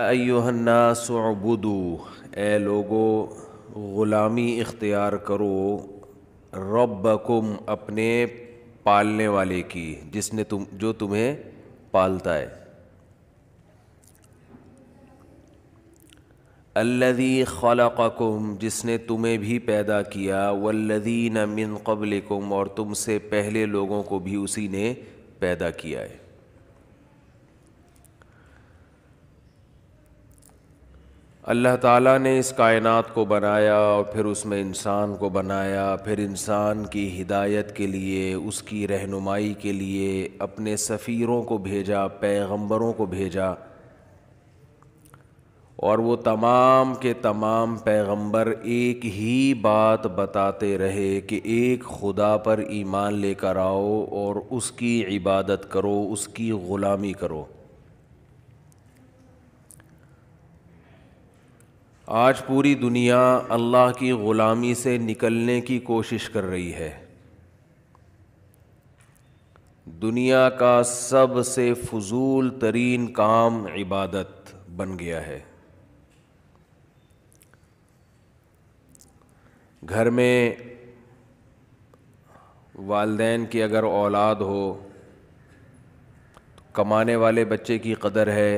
अयोन्नासबुदू ए लोगो ग़ुलामी इख्तियार करो रब्बकुम अपने पालने वाले की जिसने तुम जो तुम्हें पालता है अल्लदी खलकुम जिसने तुम्हें भी पैदा किया वल्लदी मिन कबलकुम और तुमसे पहले लोगों को भी उसी ने पैदा किया है अल्लाह ताला ने इस कायनात को बनाया और फिर उसमें इंसान को बनाया फिर इंसान की हिदायत के लिए उसकी रहनुमाई के लिए अपने सफ़ीरों को भेजा पैगंबरों को भेजा और वो तमाम के तमाम पैगंबर एक ही बात बताते रहे कि एक खुदा पर ईमान लेकर आओ और उसकी इबादत करो उसकी ग़ुलामी करो आज पूरी दुनिया अल्लाह की ग़ुलामी से निकलने की कोशिश कर रही है दुनिया का सबसे फजूल तरीन काम इबादत बन गया है घर में वालदेन की अगर औलाद हो तो कमाने वाले बच्चे की कदर है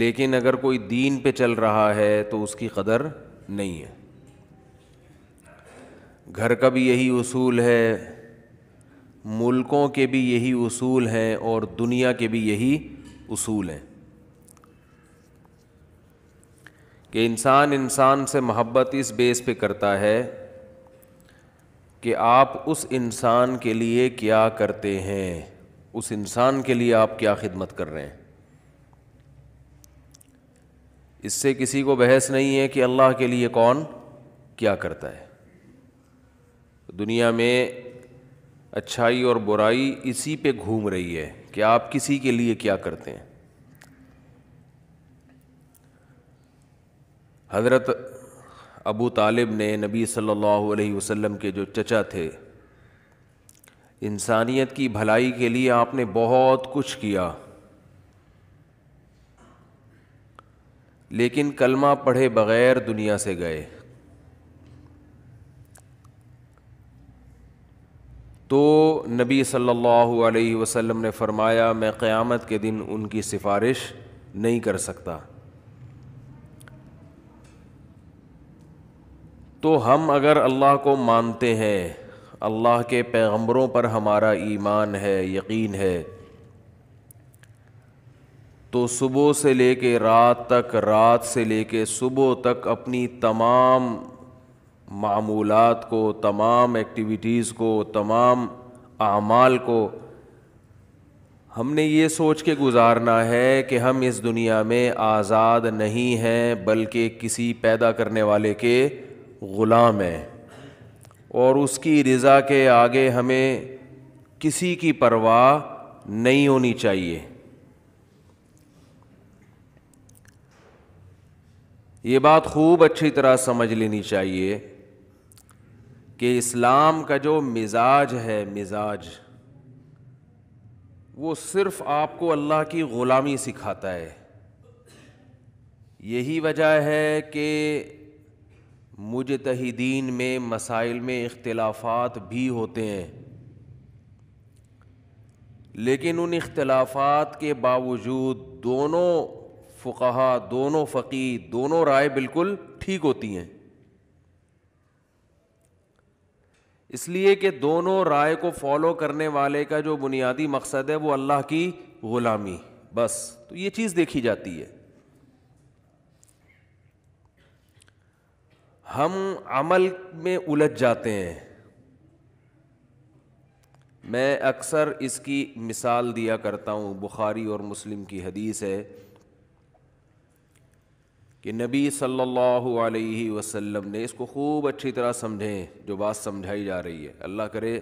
लेकिन अगर कोई दीन पे चल रहा है तो उसकी कदर नहीं है घर का भी यही उसूल है मुल्कों के भी यही उसूल हैं और दुनिया के भी यही उसूल हैं कि इंसान इंसान से मोहब्बत इस बेस पे करता है कि आप उस इंसान के लिए क्या करते हैं उस इंसान के लिए आप क्या खिदमत कर रहे हैं इससे किसी को बहस नहीं है कि अल्लाह के लिए कौन क्या करता है दुनिया में अच्छाई और बुराई इसी पे घूम रही है कि आप किसी के लिए क्या करते हैं हज़रत अबू तालिब ने नबी सल्लल्लाहु अलैहि वसल्लम के जो चचा थे इंसानियत की भलाई के लिए आपने बहुत कुछ किया लेकिन कलमा पढ़े बगैर दुनिया से गए तो नबी सल्लल्लाहु अलैहि वसल्लम ने फरमाया मैं क़यामत के दिन उनकी सिफारिश नहीं कर सकता तो हम अगर अल्लाह को मानते हैं अल्लाह के पैगंबरों पर हमारा ईमान है यकीन है तो सुबह से ले कर रात तक रात से ले कर सुबह तक अपनी तमाम मामूलत को तमाम एक्टिविटीज़ को तमाम आमाल को हमने ये सोच के गुजारना है कि हम इस दुनिया में आज़ाद नहीं हैं बल्कि किसी पैदा करने वाले के ग़ुलाम हैं और उसकी रज़ा के आगे हमें किसी की परवाह नहीं होनी चाहिए ये बात खूब अच्छी तरह समझ लेनी चाहिए कि इस्लाम का जो मिजाज है मिजाज वो सिर्फ़ आपको अल्लाह की ग़ुलामी सिखाता है यही वजह है कि मुजतहिदीन में मसाइल में इख्तलाफात भी होते हैं लेकिन उन इख्तलाफात के बावजूद दोनों फ़ुकाहा दोनों फकीर दोनों राय बिल्कुल ठीक होती हैं इसलिए कि दोनों राय को फॉलो करने वाले का जो बुनियादी मकसद है वो अल्लाह की ग़ुलामी बस तो ये चीज़ देखी जाती है हम अमल में उलझ जाते हैं मैं अक्सर इसकी मिसाल दिया करता हूं बुखारी और मुस्लिम की हदीस है कि नबी सल्लल्लाहु अलैहि वसल्लम ने इसको खूब अच्छी तरह समझें जो बात समझाई जा रही है अल्लाह करे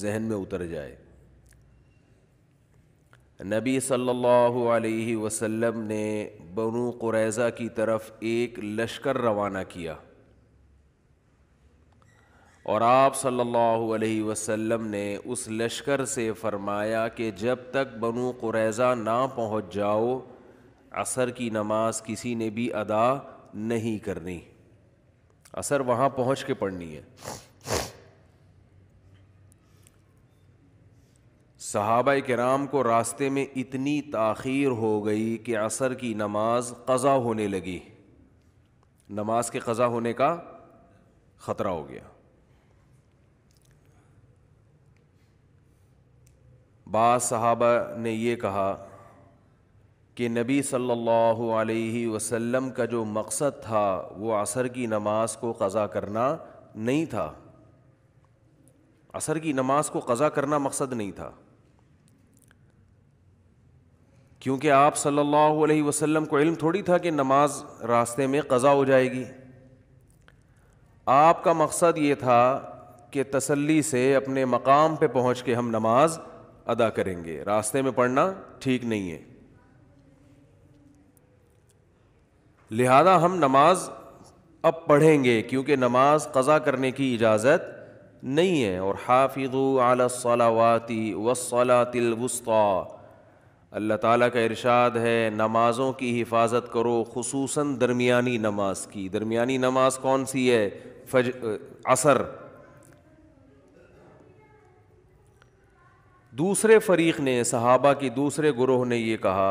जहन में उतर जाए नबी सल्लल्लाहु अलैहि वसल्लम ने बनु कुरैज़ा की तरफ एक लश्कर रवाना किया और आप सल्लल्लाहु अलैहि वसल्लम ने उस लश्कर से फरमाया कि जब तक बनु कुरैज़ा ना पहुंच जाओ असर की नमाज किसी ने भी अदा नहीं करनी असर वहाँ पहुँच के पढ़नी है सहाबा कराम को रास्ते में इतनी ताखीर हो गई कि असर की नमाज कज़ा होने लगी नमाज के कज़ा होने का ख़तरा हो गया बाद सहाबा ने ये कहा कि नबी सल्लल्लाहु अलैहि वसल्लम का जो मकसद था वो असर की नमाज को कज़ा करना नहीं था असर की नमाज को कज़ा करना मकसद नहीं था क्योंकि आप सल्लल्लाहु अलैहि वसल्लम को इल्म थोड़ी था कि नमाज रास्ते में कज़ा हो जाएगी आपका मकसद ये था कि तसल्ली से अपने मकाम पे पहुँच के हम नमाज अदा करेंगे रास्ते में पढ़ना ठीक नहीं है लिहाजा हम नमाज अब पढ़ेंगे क्योंकि नमाज कज़ा करने की इजाज़त नहीं है और हाफिज़ आलसलावाती वसलातिलवस्ता अल्लाह ताला का इरशाद है नमाज़ों की हिफाजत करो खसूस दरमियानी नमाज की दरमियानी नमाज कौन सी है फज असर दूसरे फरीक़ ने सहाबा की दूसरे गुरोह ने ये कहा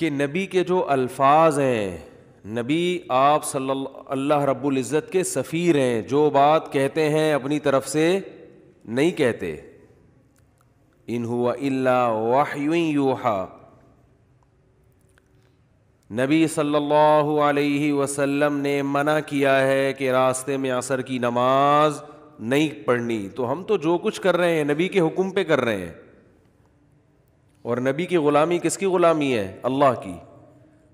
कि नबी के जो अल्फाज हैं नबी आप सल्लल्लाहु रब्बुल इज़्ज़त के सफ़ीर हैं जो बात कहते हैं अपनी तरफ से नहीं कहते इन हुआ इल्ला वाहयूहा नबी सल्लल्लाहु अलैहि वसल्लम ने मना किया है कि रास्ते में असर की नमाज नहीं पढ़नी तो हम तो जो कुछ कर रहे हैं नबी के हुक्म पे कर रहे हैं और नबी की ग़ुलामी किसकी ग़ुलामी है अल्लाह की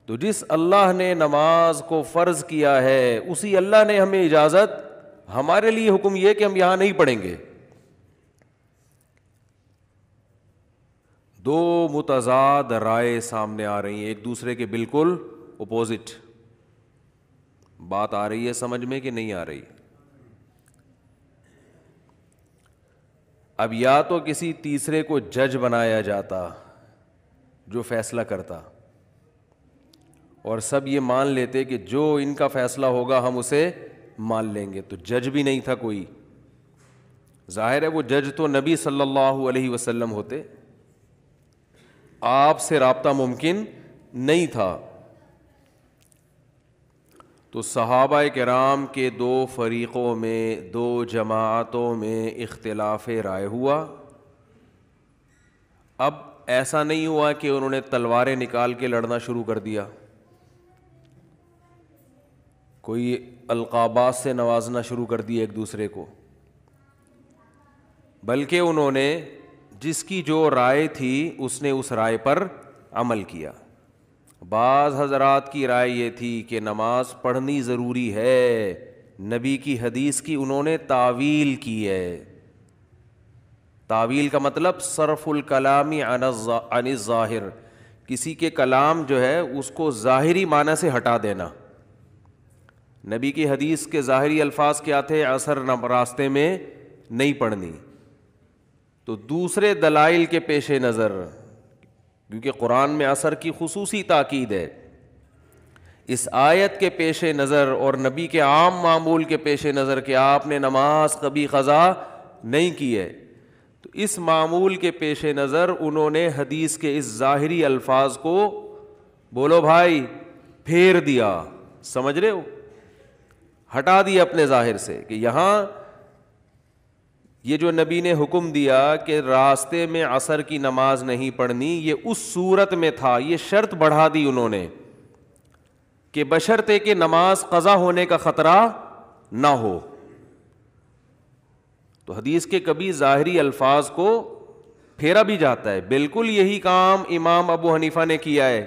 तो जिस अल्लाह ने नमाज को फ़र्ज़ किया है उसी अल्लाह ने हमें इजाज़त हमारे लिए हुक्म यह कि हम यहाँ नहीं पढ़ेंगे दो मुतजाद राय सामने आ रही हैं एक दूसरे के बिल्कुल अपोज़िट बात आ रही है समझ में कि नहीं आ रही अब या तो किसी तीसरे को जज बनाया जाता जो फैसला करता और सब ये मान लेते कि जो इनका फैसला होगा हम उसे मान लेंगे तो जज भी नहीं था कोई जाहिर है वो जज तो नबी सल्लल्लाहु अलैहि वसल्लम होते आप से रबता मुमकिन नहीं था तो सहाबा कराम के दो फरीक़ों में दो जमातों में इख्तलाफ राय हुआ अब ऐसा नहीं हुआ कि उन्होंने तलवारें निकाल के लड़ना शुरू कर दिया कोई अलकाबात से नवाजना शुरू कर दिया एक दूसरे को बल्कि उन्होंने जिसकी जो राय थी उसने उस राय पर अमल किया बाज़ हजरात की राय ये थी कि नमाज पढ़नी ज़रूरी है नबी की हदीस की उन्होंने तावील की है तावील का मतलब सरफुल कलामी अन ज़ाहिर किसी के कलाम जो है उसको ज़ाहरी माना से हटा देना नबी की हदीस के ज़ाहरी अल्फाज क्या थे असर न रास्ते में नहीं पढ़नी तो दूसरे दलाइल के पेश नज़र क्योंकि कुरान में असर की खसूसी ताक़द है इस आयत के पेश नज़र और नबी के आम मामूल के पेश नज़र के आपने नमाज कभी ख़ज़ा नहीं की है तो इस मामूल के पेश नज़र उन्होंने हदीस के इस ज़ाहरी अल्फाज को बोलो भाई फेर दिया समझ रहे हो हटा दिया अपने ज़ाहिर से कि यहाँ ये जो नबी ने हुक्म दिया कि रास्ते में असर की नमाज नहीं पढ़नी ये उस सूरत में था ये शर्त बढ़ा दी उन्होंने कि बशर्ते के नमाज कज़ा होने का ख़तरा ना हो तो हदीस के कभी ज़ाहरी अल्फाज को फेरा भी जाता है बिल्कुल यही काम इमाम अबू हनीफा ने किया है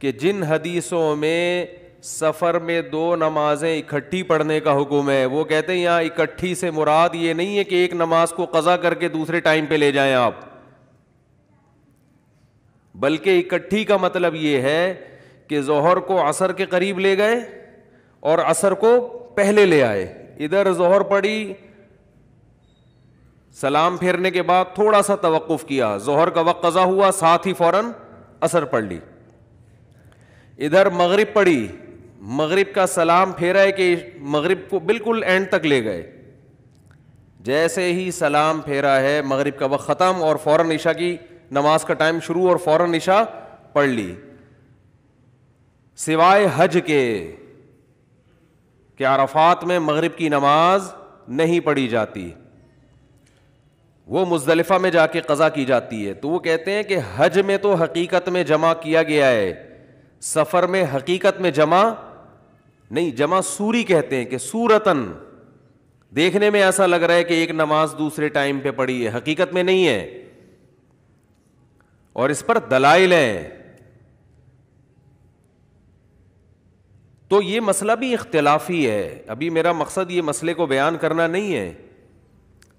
कि जिन हदीसों में सफ़र में दो नमाजें इकट्ठी पढ़ने का हुक्म है वो कहते हैं यहां इकट्ठी से मुराद ये नहीं है कि एक नमाज को कज़ा करके दूसरे टाइम पे ले जाए आप बल्कि इकट्ठी का मतलब यह है कि जोहर को असर के करीब ले गए और असर को पहले ले आए इधर जोहर पड़ी सलाम फेरने के बाद थोड़ा सा तवक़ुफ़ किया जहर का वक्त कज़ा हुआ साथ ही फ़ौरन असर पढ़ ली इधर मगरिब पड़ी मगरिब का सलाम फेरा है कि मगरिब को बिल्कुल एंड तक ले गए जैसे ही सलाम फेरा है मगरिब का वक्त ख़त्म और फ़ौर ईशा की नमाज का टाइम शुरू और फ़ौर ईशा पढ़ ली सिवाय हज के कि अराफात में मगरिब की नमाज नहीं पढ़ी जाती वो मुजलफ़ा में जाके कज़ा की जाती है तो वो कहते हैं कि हज में तो हकीकत में जमा किया गया है सफ़र में हकीकत में जमा नहीं जमा सूरी कहते हैं कि सूरतन देखने में ऐसा लग रहा है कि एक नमाज दूसरे टाइम पे पड़ी है हकीकत में नहीं है और इस पर दलाइल हैं तो ये मसला भी इख्तलाफी है अभी मेरा मकसद ये मसले को बयान करना नहीं है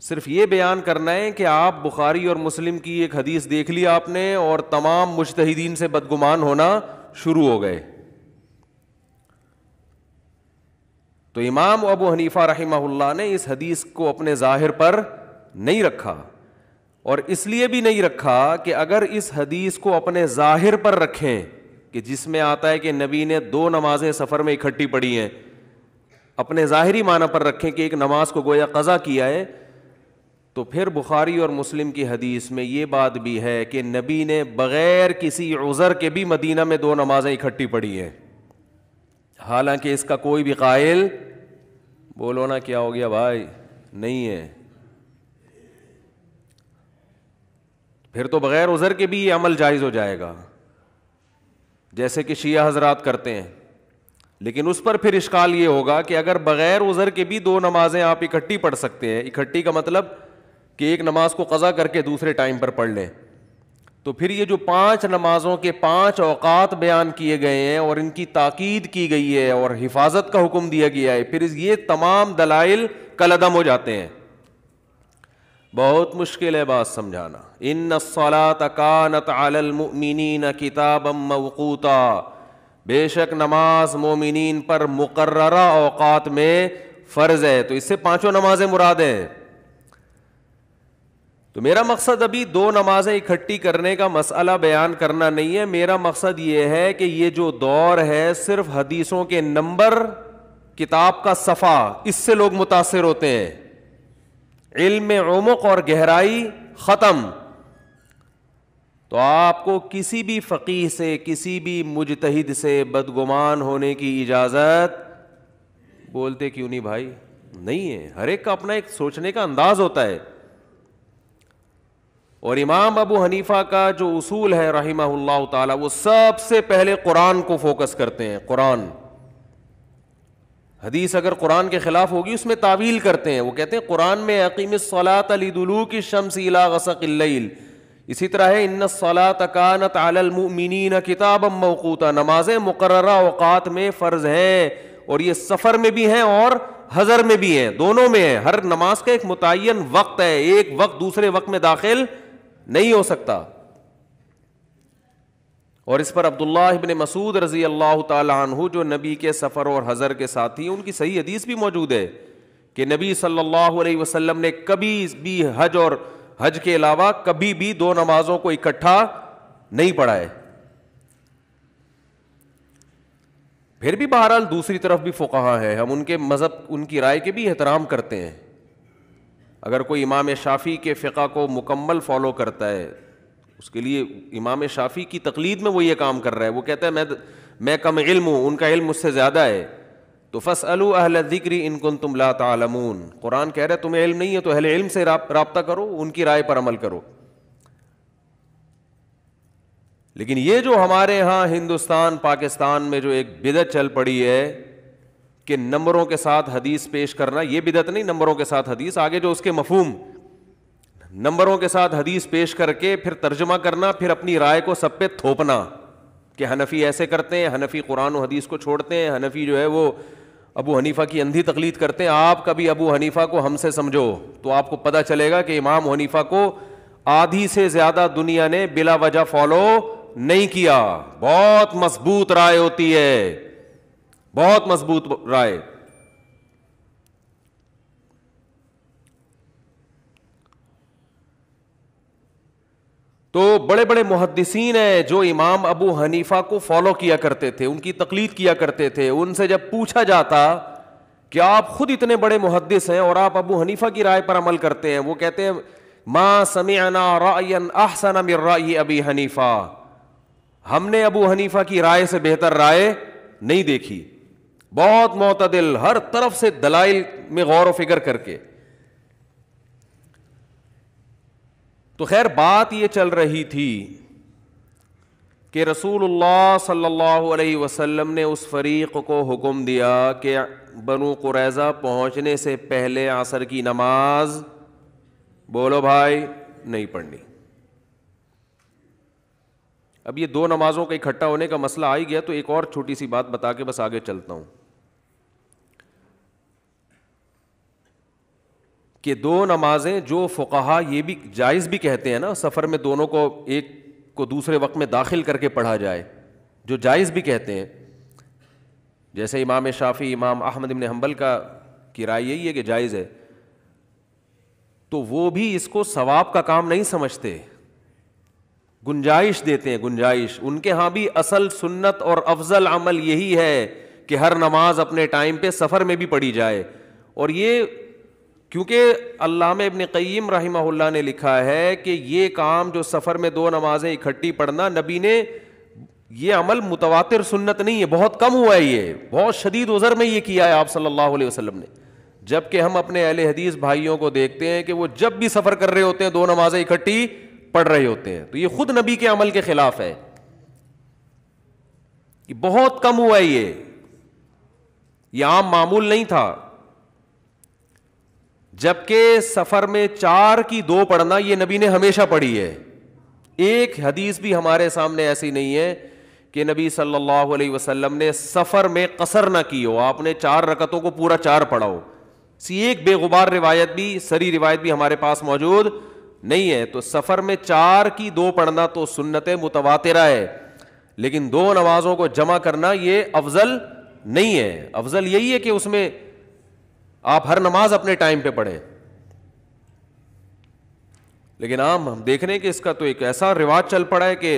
सिर्फ ये बयान करना है कि आप बुखारी और मुस्लिम की एक हदीस देख ली आपने और तमाम मुश्तदीन से बदगुमान होना शुरू हो गए तो इमाम अबू हनीफा रही ने इस हदीस को अपने ज़ाहिर पर नहीं रखा और इसलिए भी नहीं रखा कि अगर इस हदीस को अपने ज़ाहिर पर रखें कि जिसमें आता है कि नबी ने दो नमाजें सफ़र में इकट्ठी पढ़ी हैं अपने ज़ाहरी माना पर रखें कि एक नमाज को गोया कज़ा किया है तो फिर बुखारी और मुस्लिम की हदीस में ये बात भी है कि नबी ने बग़ैर किसी उज़र के भी मदीना में दो नमाज़ें इकट्ठी पढ़ी हैं हालांकि इसका कोई भी कायल बोलो ना क्या हो गया भाई नहीं है फिर तो बगैर उज़र के भी ये अमल जायज़ हो जाएगा जैसे कि शिया हजरात करते हैं लेकिन उस पर फिर इश्काल ये होगा कि अगर बगैर उज़र के भी दो नमाज़ें आप इकट्ठी पढ़ सकते हैं इकट्ठी का मतलब कि एक नमाज को कज़ा करके दूसरे टाइम पर पढ़ लें तो फिर ये जो पांच नमाजों के पांच औकात बयान किए गए हैं और इनकी ताकीद की गई है और हिफाजत का हुक्म दिया गया है फिर ये तमाम दलाइल कलदम हो जाते हैं बहुत मुश्किल है बात समझाना इन न सलात कानत न किताब मवकूता बेशक नमाज मोमिन पर मुकर्रा अवकात में फ़र्ज़ है तो इससे पाँचों नमाजें मुरादें हैं तो मेरा मकसद अभी दो नमाजें इकट्ठी करने का मसला बयान करना नहीं है मेरा मकसद ये है कि ये जो दौर है सिर्फ हदीसों के नंबर किताब का सफ़ा इससे लोग मुतासर होते हैं इल्म उमक और गहराई ख़त्म तो आपको किसी भी फ़कीह से किसी भी मुजतहद से बदगुमान होने की इजाज़त बोलते क्यों नहीं भाई नहीं है हर एक का अपना एक सोचने का अंदाज़ होता है और इमाम अबू हनीफा का जो उसूल है रहीमल्ला ताला वो सबसे पहले कुरान को फोकस करते हैं कुरान हदीस अगर कुरान के खिलाफ होगी उसमें तावील करते हैं वो कहते हैं कुरान में अकीम सलात अलीदलू की शम्स इला गसकिल्ल इसी तरह है इन सलात कानत अलमिन किताब मौकूता नमाज मुकर अवकात में फ़र्ज हैं और ये सफ़र में भी हैं और हज़र में भी हैं दोनों में है हर नमाज का एक मुतन वक्त है एक वक्त दूसरे वक्त में दाखिल नहीं हो सकता और इस पर अब्दुल्ला इबन मसूद रजी अल्लाह तु जो नबी के सफ़र और हज़र के साथी उनकी सही हदीस भी मौजूद है कि नबी सल्लल्लाहु अलैहि वसल्लम ने कभी भी हज और हज के अलावा कभी भी दो नमाजों को इकट्ठा नहीं पढ़ा है फिर भी बहरहाल दूसरी तरफ भी फुकाहा है हम उनके मज़हब उनकी राय के भी एहतराम करते हैं अगर कोई इमाम शाफ़ी के फ़िका को मुकम्मल फॉलो करता है उसके लिए इमाम शाफ़ी की तकलीद में वो ये काम कर रहा है वो कहता है मैं मैं कम इल्म हूँ उनका इल्म मुझसे ज़्यादा है तो फ़स अहल ज़िक्री इनकुन तुम ला तमून कुरान कह रहे है तुम्हें इल्म नहीं है तो अहल इल्म से रबता करो उनकी राय पर अमल करो लेकिन ये जो हमारे यहाँ हिंदुस्तान पाकिस्तान में जो एक बिदत चल पड़ी है कि नंबरों के साथ हदीस पेश करना ये बिदत नहीं नंबरों के साथ हदीस आगे जो उसके मफहूम नंबरों के साथ हदीस पेश करके फिर तर्जमा करना फिर अपनी राय को सब पे थोपना कि हनफ़ी ऐसे करते हैं हनफ़ी कुरान और हदीस को छोड़ते हैं हनफ़ी जो है वो अबू हनीफ़ा की अंधी तकलीद करते हैं आप कभी अबू हनीफ़ा को हमसे समझो तो आपको पता चलेगा कि इमाम हनीफ़ा को आधी से ज़्यादा दुनिया ने बिला वजह फॉलो नहीं किया बहुत मजबूत राय होती है बहुत मजबूत राय तो बड़े बड़े मुहदसिन हैं जो इमाम अबू हनीफा को फॉलो किया करते थे उनकी तकलीद किया करते थे उनसे जब पूछा जाता कि आप खुद इतने बड़े मुहदस हैं और आप अबू हनीफा की राय पर अमल करते हैं वो कहते हैं माँ समीना रायन आहसन मिर्राई अबी हनीफा हमने अबू हनीफा की राय से बेहतर राय नहीं देखी बहुत मोतदिल हर तरफ से दलाइल में गौर फिक्र करके तो खैर बात यह चल रही थी कि रसूलुल्लाह सल्लल्लाहु अलैहि वसल्लम ने उस फरीक को हुक्म दिया कि बनु कुरैज़ा पहुंचने से पहले आसर की नमाज बोलो भाई नहीं पढ़नी अब ये दो नमाज़ों का इकट्ठा होने का मसला आ ही गया तो एक और छोटी सी बात बता के बस आगे चलता हूं कि दो नमाजें जो फ़ुकाहा ये भी जायज़ भी कहते हैं ना सफ़र में दोनों को एक को दूसरे वक्त में दाखिल करके पढ़ा जाए जो जायज़ भी कहते हैं जैसे इमाम शाफ़ी इमाम अहमद इमन हम्बल का की राय यही है कि जायज़ है तो वो भी इसको सवाब का काम नहीं समझते गुंजाइश देते हैं गुंजाइश उनके यहाँ भी असल सुन्नत और अफजल अमल यही है कि हर नमाज अपने टाइम पे सफ़र में भी पढ़ी जाए और ये क्योंकि अल्लाम इबन कईम रही ने लिखा है कि ये काम जो सफ़र में दो नमाज़ें इकट्ठी पढ़ना नबी ने ये अमल मुतवा सुन्नत नहीं है बहुत कम हुआ है ये बहुत शदीद उज़र में ये किया है आप सल्लल्लाहु अलैहि ने जबकि हम अपने अहल हदीस भाइयों को देखते हैं कि वो जब भी सफ़र कर रहे होते हैं दो नमाज़ें इकट्ठी पढ़ रहे होते हैं तो ये खुद नबी के अमल के ख़िलाफ़ है बहुत कम हुआ है ये ये आम मामूल नहीं था जबकि सफर में चार की दो पढ़ना यह नबी ने हमेशा पढ़ी है एक हदीस भी हमारे सामने ऐसी नहीं है कि नबी सल्लल्लाहु अलैहि वसल्लम ने सफ़र में कसर ना की हो आपने चार रकतों को पूरा चार पढ़ाओ सी एक बेगुबार रिवायत भी सरी रिवायत भी हमारे पास मौजूद नहीं है तो सफ़र में चार की दो पढ़ना तो सुन्नत मुतवातरा है लेकिन दो नमाजों को जमा करना यह अफजल नहीं है अफजल यही है कि उसमें आप हर नमाज अपने टाइम पे पढ़ें लेकिन आम हम देख रहे हैं कि इसका तो एक ऐसा रिवाज चल पड़ा है कि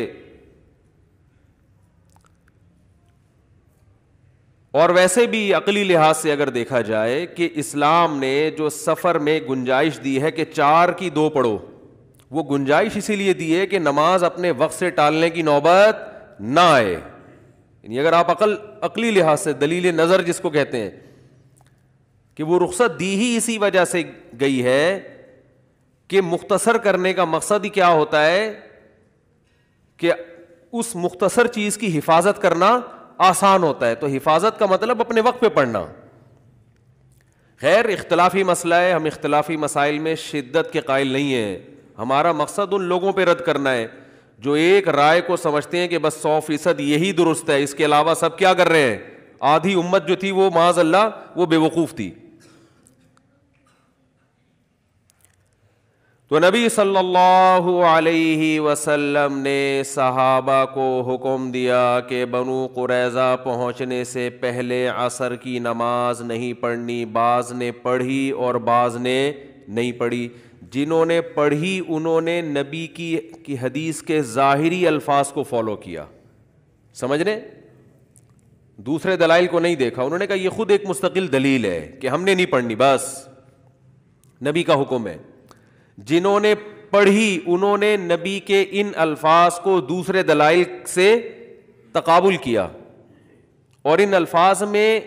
और वैसे भी अकली लिहाज से अगर देखा जाए कि इस्लाम ने जो सफ़र में गुंजाइश दी है कि चार की दो पढ़ो वो गुंजाइश इसीलिए दी है कि नमाज अपने वक्त से टालने की नौबत ना आए यानी अगर आप अकल अकली लिहाज से दलील नज़र जिसको कहते हैं कि वो रुख्सत दी ही इसी वजह से गई है कि मुख्तसर करने का मकसद ही क्या होता है कि उस मुख्तसर चीज़ की हिफाजत करना आसान होता है तो हिफाजत का मतलब अपने वक्त पे पढ़ना खैर इख्तलाफी मसला है हम इख्तलाफी मसाइल में शिद्दत के कायल नहीं है हमारा मकसद उन लोगों पे रद्द करना है जो एक राय को समझते हैं कि बस सौ फीसद यही दुरुस्त है इसके अलावा सब क्या कर रहे हैं आधी उम्मत जो थी वो माज अल्लाह वो बेवकूफ़ थी तो नबी सल्लल्लाहु अलैहि वसल्लम ने सहाबा को हुक्म दिया कि बनु कुरैज़ा पहुंचने से पहले असर की नमाज नहीं पढ़नी बाज़ ने पढ़ी और बाज़ ने नहीं पढ़ी जिन्होंने पढ़ी उन्होंने नबी की की हदीस के ज़ाहरी अल्फाज को फॉलो किया समझ रहे दूसरे दलाइल को नहीं देखा उन्होंने कहा यह ख़ुद एक मुस्तकिल दलील है कि हमने नहीं पढ़नी बस नबी का हुक्म है जिन्होंने पढ़ी उन्होंने नबी के इन अल्फाज को दूसरे दलाइल से तकबुल किया और इन अल्फाज में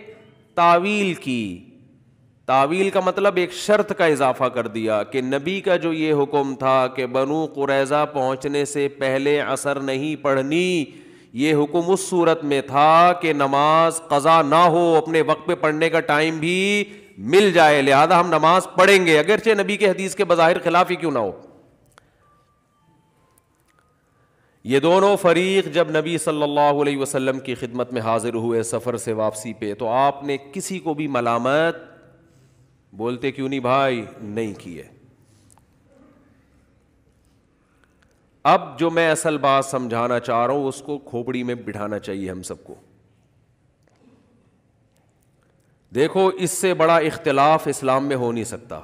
तावील की तावील का मतलब एक शर्त का इजाफा कर दिया कि नबी का जो ये हुक्म था कि बनु कुरैज़ा पहुँचने से पहले असर नहीं पढ़नी ये हुक्म उस सूरत में था कि नमाज कज़ा ना हो अपने वक्त पे पढ़ने का टाइम भी मिल जाए लिहाजा हम नमाज पढ़ेंगे अगरचे नबी के हदीस के बज़ाहिर खिलाफ ही क्यों ना हो ये दोनों फरीक जब नबी सल्लल्लाहु अलैहि वसल्लम की खिदमत में हाजिर हुए सफ़र से वापसी पे तो आपने किसी को भी मलामत बोलते क्यों नहीं भाई नहीं किए अब जो मैं असल बात समझाना चाह रहा हूं उसको खोपड़ी में बिठाना चाहिए हम सबको देखो इससे बड़ा इख्तलाफ इस्लाम में हो नहीं सकता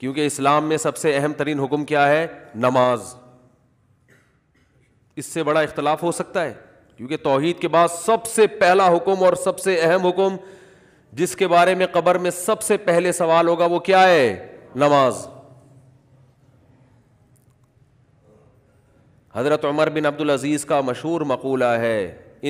क्योंकि इस्लाम में सबसे अहम तरीन हुक्म क्या है नमाज इससे बड़ा इख्तलाफ हो सकता है क्योंकि तोहहीद के बाद सबसे पहला हुक्म और सबसे अहम हुक्म जिसके बारे में कबर में सबसे पहले सवाल होगा वो क्या है नमाज हज़रत उमर बिन अब्दुल अजीज़ का मशहूर मकूला है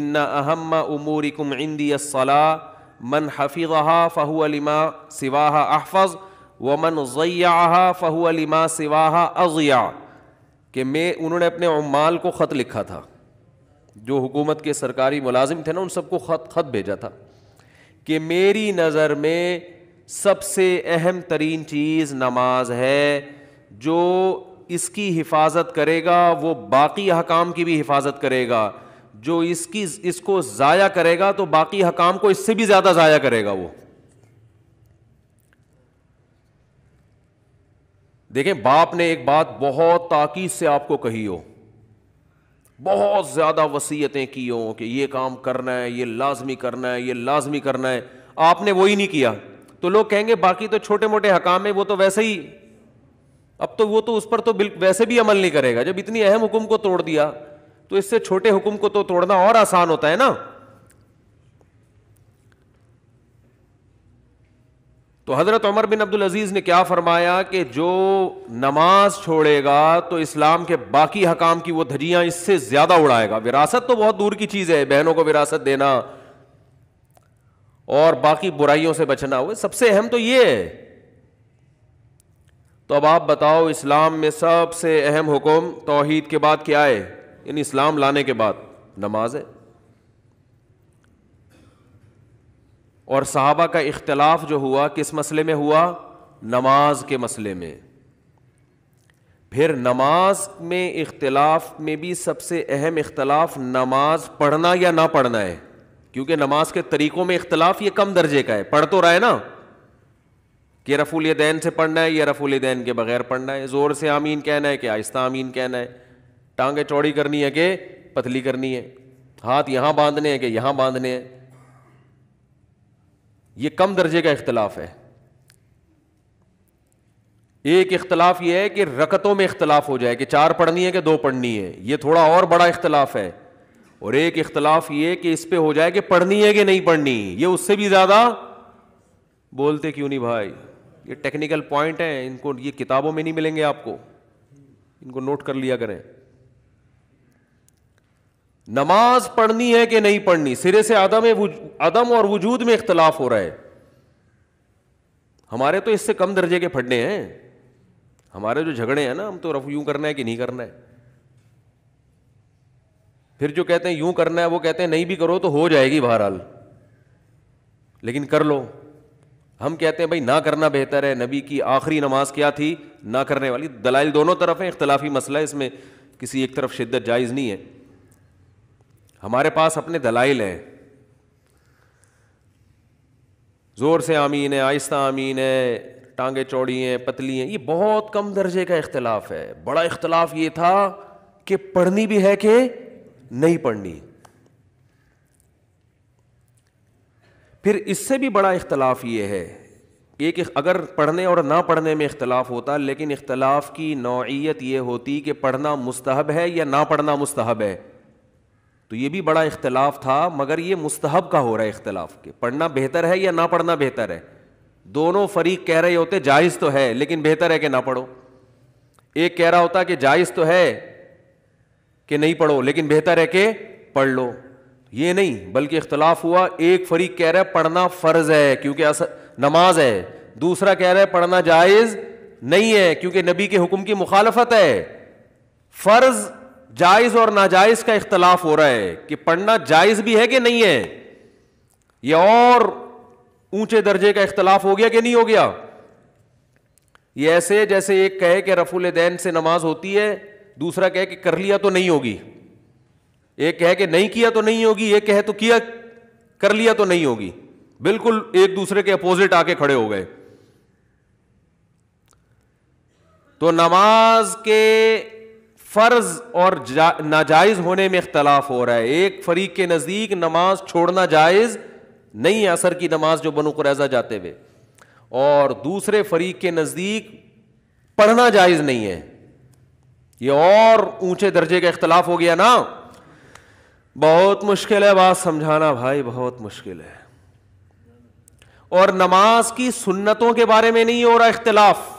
इन्ना अहम उमूरिकुम इंदी सलाह मन हफिज़हा फ़हु लिमा सिवाह अहफ़ज़ व मन ज़ैयाहा फ़हु लिमा सिवाह अजिया कि मैं उन्होंने अपने उमाल को ख़त लिखा था जो हुकूमत के सरकारी मुलाजिम थे ना उन सबको ख़त ख़त भेजा था कि मेरी नज़र में सबसे अहम तरीन चीज़ नमाज है जो इसकी हिफाजत करेगा वो बाकी अहकाम की भी हिफाजत करेगा जो इसकी इसको ज़ाया करेगा तो बाकी हकाम को इससे भी ज़्यादा ज़ाया करेगा वो देखें बाप ने एक बात बहुत ताकीद से आपको कही हो बहुत ज़्यादा वसीयतें की हो कि ये काम करना है ये लाजमी करना है ये लाजमी करना है आपने वही नहीं किया तो लोग कहेंगे बाकी तो छोटे मोटे हकाम है वो तो वैसे ही अब तो वो तो उस पर तो वैसे भी अमल नहीं करेगा जब इतनी अहम हुक्म को तोड़ दिया तो इससे छोटे हुक्म को तो तोड़ना और आसान होता है ना तो हजरत उमर बिन अब्दुल अजीज ने क्या फरमाया कि जो नमाज छोड़ेगा तो इस्लाम के बाकी हकाम की वो धजियां इससे ज्यादा उड़ाएगा विरासत तो बहुत दूर की चीज है बहनों को विरासत देना और बाकी बुराइयों से बचना हुए सबसे अहम तो ये है तो अब आप बताओ इस्लाम में सबसे अहम हुक्म तोहहीद के बाद क्या है यानी इस्लाम लाने के बाद नमाज है और साहबा का इख्तलाफ जो हुआ किस मसले में हुआ नमाज के मसले में फिर नमाज में इख्तलाफ में भी सबसे अहम इख्तलाफ नमाज पढ़ना या ना पढ़ना है क्योंकि नमाज के तरीकों में इख्तलाफ ये कम दर्जे का है पढ़ तो रहा है ना कि रफुल दैन से पढ़ना है या रफुल दैन के बगैर पढ़ना है ज़ोर से आमीन कहना है कि आहिस्ता आमीन कहना है टांगे चौड़ी करनी है के पतली करनी है हाथ यहां बांधने हैं कि यहाँ बांधने हैं ये कम दर्जे का इख्तलाफ है एक इख्तलाफ ये है कि रकतों में इख्तलाफ हो जाए कि चार पढ़नी है कि दो पढ़नी है यह थोड़ा और बड़ा इख्तलाफ है और एक इख्तलाफ यह कि इस पर हो जाए कि पढ़नी है कि नहीं पढ़नी यह उससे भी ज़्यादा बोलते क्यों नहीं भाई ये टेक्निकल पॉइंट है इनको ये किताबों में नहीं मिलेंगे आपको इनको नोट कर लिया करें नमाज पढ़नी है कि नहीं पढ़नी सिरे से आदम आदम और वजूद में इख्तलाफ हो रहा है हमारे तो इससे कम दर्जे के फटने हैं हमारे जो झगड़े हैं ना हम तो रफ यूं करना है कि नहीं करना है फिर जो कहते हैं यूं करना है वो कहते हैं नहीं भी करो तो हो जाएगी बहरहाल लेकिन कर लो हम कहते हैं भाई ना करना बेहतर है नबी की आखिरी नमाज क्या थी ना करने वाली दलाइल दोनों तरफ है इख्तलाफी मसला है इसमें किसी एक तरफ शिद्दत जायज़ नहीं है हमारे पास अपने दलाइल हैं ज़ोर से आमीन है आहिस्ता आमीन है टांगे चौड़ी हैं पतली हैं ये बहुत कम दर्जे का इख्तलाफ है बड़ा इख्तलाफ ये था कि पढ़नी भी है कि नहीं पढ़नी फिर इससे भी बड़ा इख्तलाफ ये है एक अगर पढ़ने और ना पढ़ने में इख्तलाफ होता लेकिन इख्तलाफ की नौीयत ये होती कि पढ़ना मुस्तहब है या ना पढ़ना मुस्तहब है तो ये भी बड़ा इख्तलाफ था मगर ये मुस्तहब का हो रहा है इख्तलाफ के पढ़ना बेहतर है या ना पढ़ना बेहतर है दोनों फरीक कह रहे होते जायज़ तो है लेकिन बेहतर है कि ना पढ़ो एक कह रहा होता कि जायज़ तो है कि नहीं पढ़ो लेकिन बेहतर है कि पढ़ लो ये नहीं बल्कि इख्तलाफ हुआ एक फरीक कह रहा है पढ़ना फ़र्ज है क्योंकि नमाज है दूसरा कह रहा है पढ़ना जायज़ नहीं है क्योंकि नबी के हुक्म की मुखालफत है फ़र्ज़ जायज और नाजायज का इख्तलाफ हो रहा है कि पढ़ना जायज भी है कि नहीं है यह और ऊंचे दर्जे का इख्तलाफ हो गया कि नहीं हो गया ये ऐसे जैसे एक कहे कि रफुल दैन से नमाज होती है दूसरा कहे कि कर लिया तो नहीं होगी एक कहे कि नहीं किया तो नहीं होगी एक कहे तो किया कर लिया तो नहीं होगी बिल्कुल एक दूसरे के अपोजिट आके खड़े हो गए तो नमाज के फ़र्ज और नाजायज़ होने में इख्तलाफ हो रहा है एक फरीक के नज़दीक नमाज छोड़ना जायज़ नहीं है असर की नमाज जो बनु कुरैजा जाते हुए और दूसरे फरीक के नज़दीक पढ़ना जायज़ नहीं है ये और ऊंचे दर्जे का इख्तलाफ हो गया ना बहुत मुश्किल है बात समझाना भाई बहुत मुश्किल है और नमाज की सुन्नतों के बारे में नहीं हो रहा इख्तलाफ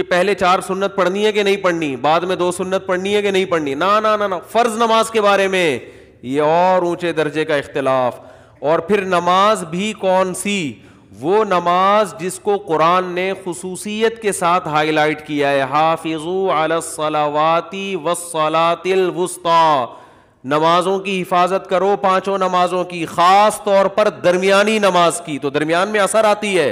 कि पहले चार सुन्नत पढ़नी है कि नहीं पढ़नी बाद में दो सुन्नत पढ़नी है कि नहीं पढ़नी ना ना ना ना फर्ज नमाज के बारे में ये और ऊंचे दर्जे का इख्तलाफ और फिर नमाज भी कौन सी वो नमाज जिसको कुरान ने खसूसियत के साथ हाईलाइट किया है हाफिजू अलसलावाती वसलातिल वस्ता नमाजों की हिफाजत करो पांचों नमाजों की खास तौर पर दरमियानी नमाज की तो दरमियान में असर आती है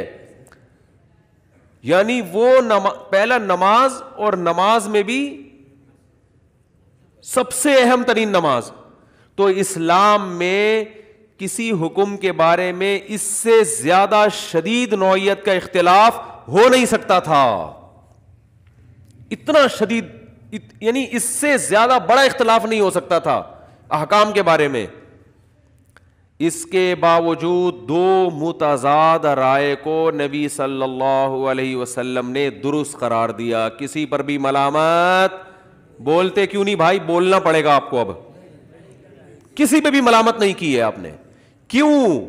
यानी वो नमा, पहला नमाज और नमाज में भी सबसे अहम तरीन नमाज तो इस्लाम में किसी हुक्म के बारे में इससे ज्यादा शदीद नौीयत का इख्तलाफ हो नहीं सकता था इतना शदीद इत, यानी इससे ज्यादा बड़ा इख्तलाफ नहीं हो सकता था अहकाम के बारे में इसके बावजूद दो मुताजाद राय को नबी सल्लल्लाहु अलैहि वसल्लम ने दुरुस्त करार दिया किसी पर भी मलामत बोलते क्यों नहीं भाई बोलना पड़ेगा आपको अब किसी पर भी मलामत नहीं की है आपने क्यों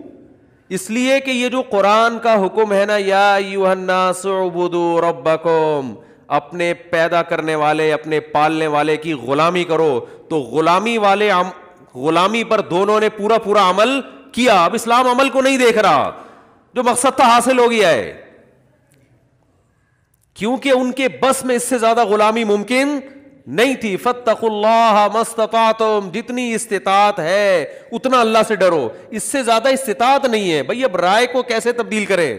इसलिए कि ये जो कुरान का हुक्म है ना या यूहन्नासुबुदू रब्बकुम अपने पैदा करने वाले अपने पालने वाले की गुलामी करो तो गुलामी वाले गुलामी पर दोनों ने पूरा पूरा अमल किया अब इस्लाम अमल को नहीं देख रहा जो मकसद था हासिल हो गया है क्योंकि उनके बस में इससे ज्यादा गुलामी मुमकिन नहीं थी फतल्ला तुम जितनी इस्तात है उतना अल्लाह से डरो इससे ज्यादा इस्तात नहीं है भाई अब राय को कैसे तब्दील करें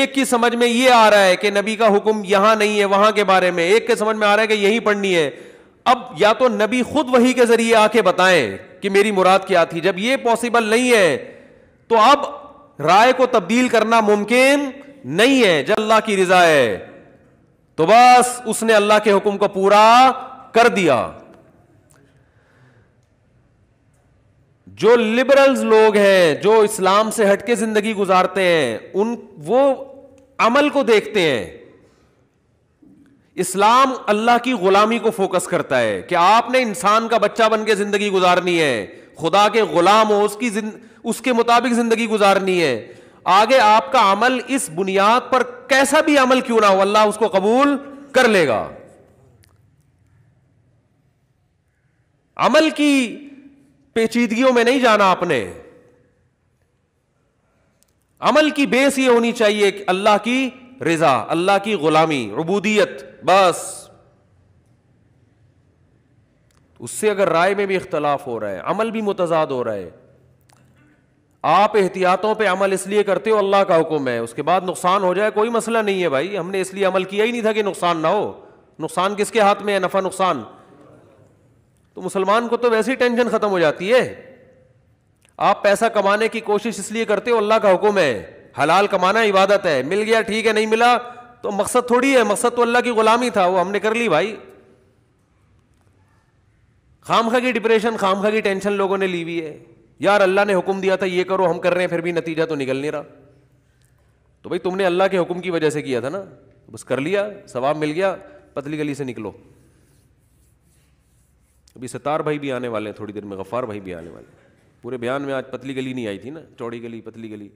एक की समझ में यह आ रहा है कि नबी का हुक्म यहां नहीं है वहां के बारे में एक के समझ में आ रहा है कि यही पढ़नी है अब या तो नबी खुद वही के जरिए आके बताएं कि मेरी मुराद क्या थी जब यह पॉसिबल नहीं है तो अब राय को तब्दील करना मुमकिन नहीं है जब अल्लाह की रजा है तो बस उसने अल्लाह के हुक्म को पूरा कर दिया जो लिबरल्स लोग हैं जो इस्लाम से हटके जिंदगी गुजारते हैं उन वो अमल को देखते हैं इस्लाम अल्लाह की गुलामी को फोकस करता है कि आपने इंसान का बच्चा बन के जिंदगी गुजारनी है खुदा के गुलाम हो उसकी उसके मुताबिक जिंदगी गुजारनी है आगे आपका अमल इस बुनियाद पर कैसा भी अमल क्यों ना हो अल्लाह उसको कबूल कर लेगा अमल की पेचीदगियों में नहीं जाना आपने अमल की बेस ये होनी चाहिए कि अल्लाह की रजा अल्लाह की गुलामी अबूदियत बस उससे अगर राय में भी इख्तलाफ हो रहा है अमल भी मुतजाद हो रहा है आप एहतियातों पे अमल इसलिए करते हो अल्लाह का हुक्म है उसके बाद नुकसान हो जाए कोई मसला नहीं है भाई हमने इसलिए अमल किया ही नहीं था कि नुकसान ना हो नुकसान किसके हाथ में है नफा नुकसान तो मुसलमान को तो वैसे ही टेंशन खत्म हो जाती है आप पैसा कमाने की कोशिश इसलिए करते हो अल्लाह का हुक्म है हलाल कमाना इबादत है मिल गया ठीक है नहीं मिला तो मकसद थोड़ी है मकसद तो अल्लाह की गुलामी था वो हमने कर ली भाई खाम खा की डिप्रेशन खाम खा की टेंशन लोगों ने ली हुई है यार अल्लाह ने हुक्म दिया था ये करो हम कर रहे हैं फिर भी नतीजा तो निकल नहीं रहा तो भाई तुमने अल्लाह के हुक्म की वजह से किया था ना तो बस कर लिया सवाब मिल गया पतली गली से निकलो अभी सतार भाई भी आने वाले हैं थोड़ी देर में गफ़ार भाई भी आने वाले हैं पूरे बयान में आज पतली गली नहीं आई थी ना चौड़ी गली पतली गली